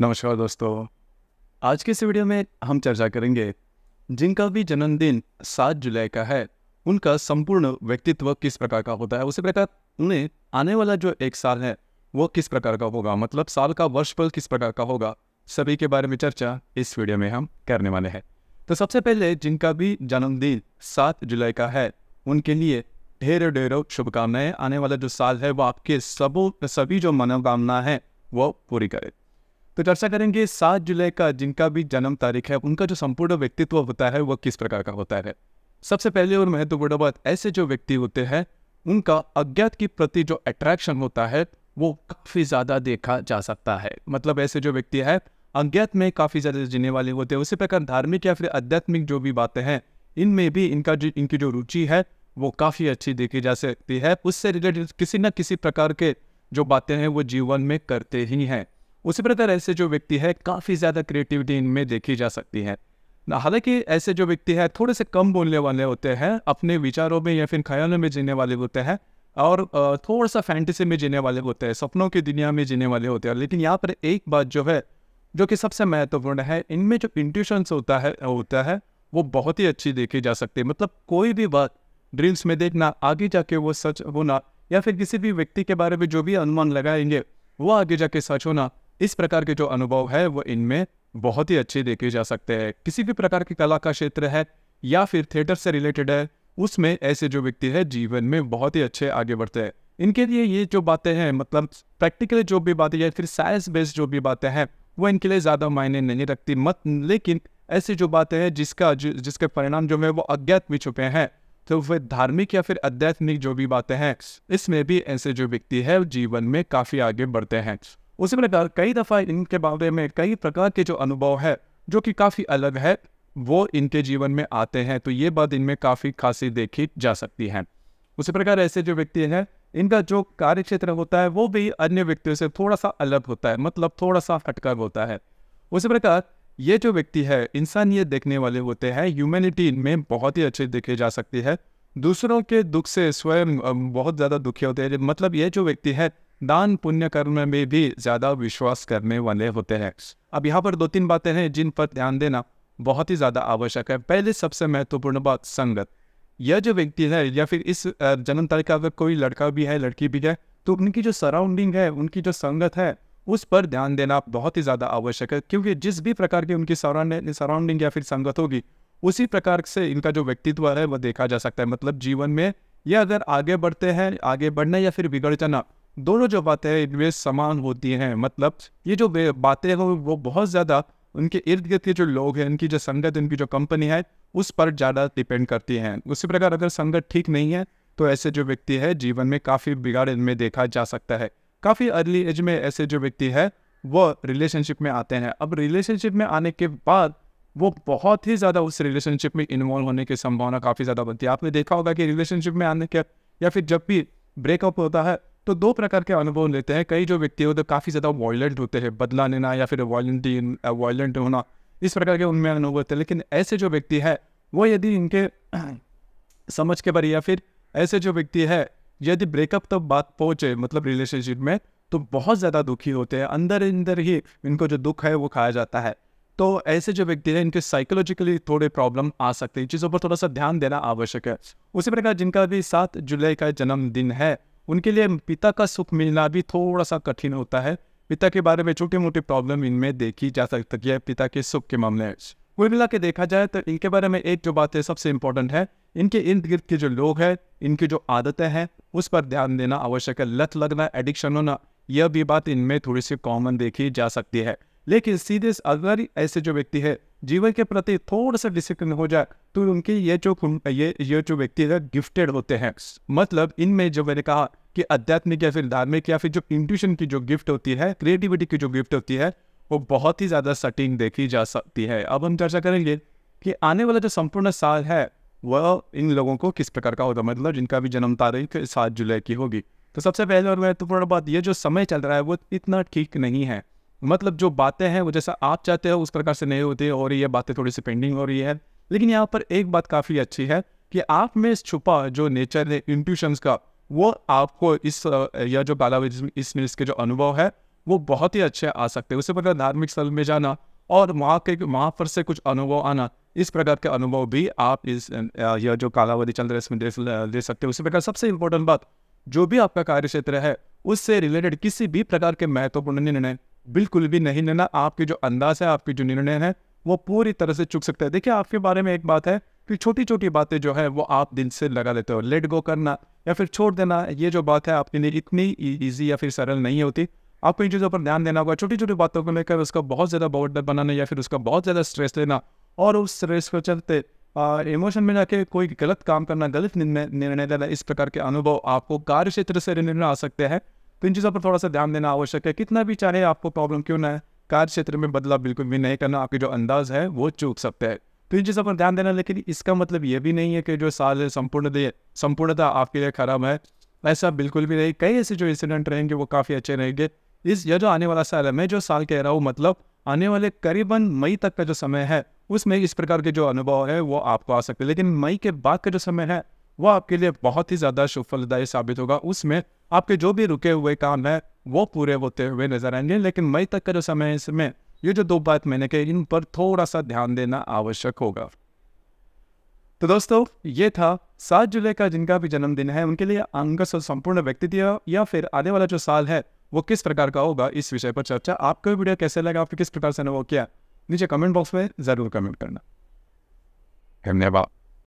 नमस्कार दोस्तों आज के इस वीडियो में हम चर्चा करेंगे जिनका भी जन्मदिन 7 जुलाई का है उनका संपूर्ण व्यक्तित्व किस प्रकार का होता है उसी प्रकार उन्हें आने वाला जो एक साल है वो किस प्रकार का होगा मतलब साल का वर्ष पल किस प्रकार का होगा सभी के बारे में चर्चा इस वीडियो में हम करने वाले हैं तो सबसे पहले जिनका भी जन्मदिन सात जुलाई का है उनके लिए ढेर ढेरों शुभकामनाएं आने वाला जो साल है वो आपके सबों सभी जो मनोकामना है वो पूरी करे तो चर्चा करेंगे सात जुलाई का जिनका भी जन्म तारीख है उनका जो संपूर्ण व्यक्तित्व होता है वह किस प्रकार का होता है सबसे पहले और महत्वपूर्ण बात ऐसे जो व्यक्ति होते हैं उनका अज्ञात के प्रति जो अट्रैक्शन होता है वो काफ़ी ज़्यादा देखा जा सकता है मतलब ऐसे जो व्यक्ति है अज्ञात में काफ़ी ज़्यादा जीने वाले होते हैं उसी प्रकार धार्मिक या फिर आध्यात्मिक जो भी बातें हैं इनमें भी इनका जो इनकी जो रुचि है वो काफ़ी अच्छी देखी जा सकती है उससे रिलेटेड किसी न किसी प्रकार के जो बातें हैं वो जीवन में करते ही हैं उसी प्रकार ऐसे जो व्यक्ति है काफ़ी ज़्यादा क्रिएटिविटी इनमें देखी जा सकती है हालांकि ऐसे जो व्यक्ति है थोड़े से कम बोलने वाले होते हैं अपने विचारों में या फिर ख्यालों में जीने वाले होते हैं और थोड़ा सा फैंटेसी में जीने वाले होते हैं सपनों की दुनिया में जीने वाले होते हैं लेकिन यहाँ पर एक बात जो है जो कि सबसे महत्वपूर्ण है इनमें जो इंट्यूशंस होता है होता है वो बहुत ही अच्छी देखी जा सकती है मतलब कोई भी बात ड्रीम्स में देखना आगे जाके वो सच होना या फिर किसी भी व्यक्ति के बारे में जो भी अनुमान लगाएंगे वो आगे जाके सच होना इस प्रकार के जो अनुभव है वो इनमें बहुत ही अच्छे देखे जा सकते हैं किसी भी प्रकार की कला का क्षेत्र है या फिर थिएटर से रिलेटेड है उसमें ऐसे जो व्यक्ति है जीवन में बहुत ही अच्छे आगे बढ़ते हैं इनके लिए ये जो बातें हैं मतलब प्रैक्टिकली जो भी बातें या फिर साइंस बेस्ड जो भी बातें हैं वो इनके लिए ज़्यादा मायने नहीं रखती मत लेकिन ऐसी जो बातें हैं जिसका जि, जिसके परिणाम जो है वो अज्ञात में छुपे हैं तो वह धार्मिक या फिर आध्यात्मिक जो भी बातें हैं इसमें भी ऐसे जो व्यक्ति है जीवन में काफ़ी आगे बढ़ते हैं उसी प्रकार कई दफ़ा इनके बारे में कई प्रकार के जो अनुभव है जो कि काफ़ी अलग है वो इनके जीवन में आते हैं तो ये बात इनमें काफ़ी खासी देखी जा सकती है उसी प्रकार ऐसे जो व्यक्ति हैं इनका जो कार्य क्षेत्र होता है वो भी अन्य व्यक्तियों से थोड़ा सा अलग होता है मतलब थोड़ा सा हटकर होता है उसी प्रकार ये जो व्यक्ति है इंसान ये देखने वाले होते हैं ह्यूमैनिटी इनमें बहुत ही अच्छे देखे जा सकती है दूसरों के दुख से स्वयं बहुत ज़्यादा दुखी होते हैं मतलब ये जो व्यक्ति है दान पुण्य कर्म में भी ज़्यादा विश्वास करने वाले होते हैं अब यहाँ पर दो तीन बातें हैं जिन पर ध्यान देना बहुत ही ज़्यादा आवश्यक है पहले सबसे महत्वपूर्ण बात संगत यह जो व्यक्ति है या फिर इस जन्म तारीख का अगर कोई लड़का भी है लड़की भी है तो उनकी जो सराउंडिंग है उनकी जो संगत है उस पर ध्यान देना बहुत ही ज़्यादा आवश्यक है क्योंकि जिस भी प्रकार की उनकी सराउंडिंग या फिर संगत होगी उसी प्रकार से इनका जो व्यक्तित्व है वह देखा जा सकता है मतलब जीवन में यह अगर आगे बढ़ते हैं आगे बढ़ना या फिर बिगड़ जाना दोनों जो बातें हैं इनमें समान होती हैं मतलब ये जो बातें हैं वो बहुत ज़्यादा उनके इर्द गिर्द के जो लोग हैं उनकी जो संगत उनकी जो कंपनी है उस पर ज़्यादा डिपेंड करती हैं उसी प्रकार अगर संगत ठीक नहीं है तो ऐसे जो व्यक्ति है जीवन में काफ़ी बिगाड़ इनमें देखा जा सकता है काफ़ी अर्ली एज में ऐसे जो व्यक्ति है वो रिलेशनशिप में आते हैं अब रिलेशनशिप में आने के बाद वो बहुत ही ज़्यादा उस रिलेशनशिप में इन्वॉल्व होने की संभावना काफ़ी ज़्यादा बनती है आपने देखा होगा कि रिलेशनशिप में आने के या फिर जब भी ब्रेकअप होता है तो दो प्रकार के अनुभव लेते हैं कई जो व्यक्ति होते तो काफ़ी ज़्यादा वॉयलेंट होते हैं बदला लेना या फिर वायलेंट वॉयलेंट होना इस प्रकार के उनमें अनुभव होते हैं लेकिन ऐसे जो व्यक्ति है वो यदि इनके समझ के बारे या फिर ऐसे जो व्यक्ति है यदि ब्रेकअप तक तो बात पहुँचे मतलब रिलेशनशिप में तो बहुत ज़्यादा दुखी होते हैं अंदर अंदर ही इनको जो दुख है वो खाया जाता है तो ऐसे जो व्यक्ति हैं इनके साइकोलॉजिकली थोड़े प्रॉब्लम आ सकते हैं चीज़ों पर थोड़ा सा ध्यान देना आवश्यक है उसी प्रकार जिनका भी सात जुलाई का जन्मदिन है उनके लिए पिता का सुख मिलना भी थोड़ा सा कठिन होता है पिता के बारे में छोटी मोटी प्रॉब्लम इनमें देखी जा सकती है पिता के सुख के मामले में कुल मिला के देखा जाए तो इनके बारे में एक जो बात है सबसे इम्पोर्टेंट है इनके इर्द गिर्द के जो लोग हैं इनकी जो आदतें हैं उस पर ध्यान देना आवश्यक है लत लगना एडिक्शन होना यह भी बात इनमें थोड़ी सी कॉमन देखी जा सकती है लेकिन सीधे अगर ऐसे जो व्यक्ति है जीवन के प्रति थोड़ा सा डिसिप्लिन हो जाए तो उनके ये जो ये ये जो व्यक्ति है गिफ्टेड होते हैं मतलब इनमें जो मैंने कहा कि अध्यात्मिक या फिर धार्मिक या फिर जो इंट्यूशन की जो गिफ्ट होती है क्रिएटिविटी की जो गिफ्ट होती है वो बहुत ही ज़्यादा सटीक देखी जा सकती है अब हम चर्चा करेंगे कि आने वाला जो संपूर्ण साल है वह इन लोगों को किस प्रकार का होगा मतलब जिनका भी जन्म तारीख सात जुलाई की होगी तो सबसे पहले और महत्वपूर्ण बात ये जो समय चल रहा है वो इतना ठीक नहीं है मतलब जो बातें हैं वो जैसा आप चाहते हो उस प्रकार से नहीं होती हो रही है बातें थोड़ी सी पेंडिंग हो रही है लेकिन यहाँ पर एक बात काफ़ी अच्छी है कि आप में छुपा जो नेचर है इंट्यूशंस का वो आपको इस या जो बाला इस के जो अनुभव है वो बहुत ही अच्छे आ सकते हैं उसी प्रकार धार्मिक स्थल में जाना और वहाँ के वहाँ पर से कुछ अनुभव आना इस प्रकार के अनुभव भी आप इस यह जो कालावधि चंद्र इसमें दे, दे सकते हैं उसी प्रकार सबसे इम्पोर्टेंट बात जो भी आपका कार्य क्षेत्र है उससे रिलेटेड किसी भी प्रकार के महत्वपूर्ण निर्णय बिल्कुल भी नहीं लेना आपके जो अंदाज है आपके जो निर्णय है वो पूरी तरह से चुक सकता है देखिए आपके बारे में एक बात है कि छोटी छोटी बातें जो है वो आप दिल से लगा लेते हो लेट गो करना या फिर छोड़ देना ये जो बात है आपके लिए इतनी ईजी या फिर सरल नहीं होती आपको इन चीज़ों पर ध्यान देना होगा छोटी छोटी बातों को लेकर उसका बहुत ज़्यादा बॉर्डर बनाना या फिर उसका बहुत ज़्यादा स्ट्रेस लेना और उस स्ट्रेस को चलते इमोशन में जाके कोई गलत काम करना गलत निर्णय लेना इस प्रकार के अनुभव आपको कार्य क्षेत्र से निर्णय आ सकते हैं तो इन चीज़ों पर थोड़ा सा ध्यान देना आवश्यक है कितना भी चाहे आपको प्रॉब्लम क्यों ना है कार्य क्षेत्र में बदलाव बिल्कुल भी नहीं करना आपके जो अंदाज है वो चूक सकते हैं तो इन चीज़ों पर ध्यान देना लेकिन इसका मतलब ये भी नहीं है कि जो साल है संपूर्ण संपूर्णता आपके लिए खराब है ऐसा बिल्कुल भी नहीं कई ऐसे जो इंसिडेंट रहेंगे वो काफ़ी अच्छे रहेंगे इस यह जो आने वाला साल है मैं जो साल कह रहा हूँ मतलब आने वाले करीबन मई तक का जो समय है उसमें इस प्रकार के जो अनुभव है वो आपको आ सकते हैं लेकिन मई के बाद का जो समय है वह आपके लिए बहुत ही ज़्यादा सफलदायी साबित होगा उसमें आपके जो भी रुके हुए काम है वो पूरे होते हुए नजर आएंगे लेकिन मई तक का जो समय है इसमें ये जो दो बात मैंने कही इन पर थोड़ा सा ध्यान देना आवश्यक होगा तो दोस्तों ये था सात जुलाई का जिनका भी जन्मदिन है उनके लिए अंग संपूर्ण व्यक्तित्व या फिर आने वाला जो साल है वो किस प्रकार का होगा इस विषय पर चर्चा आपको वीडियो कैसे लगा आपने किस प्रकार से अनुभव किया नीचे कमेंट बॉक्स में ज़रूर कमेंट करना धन्यवाद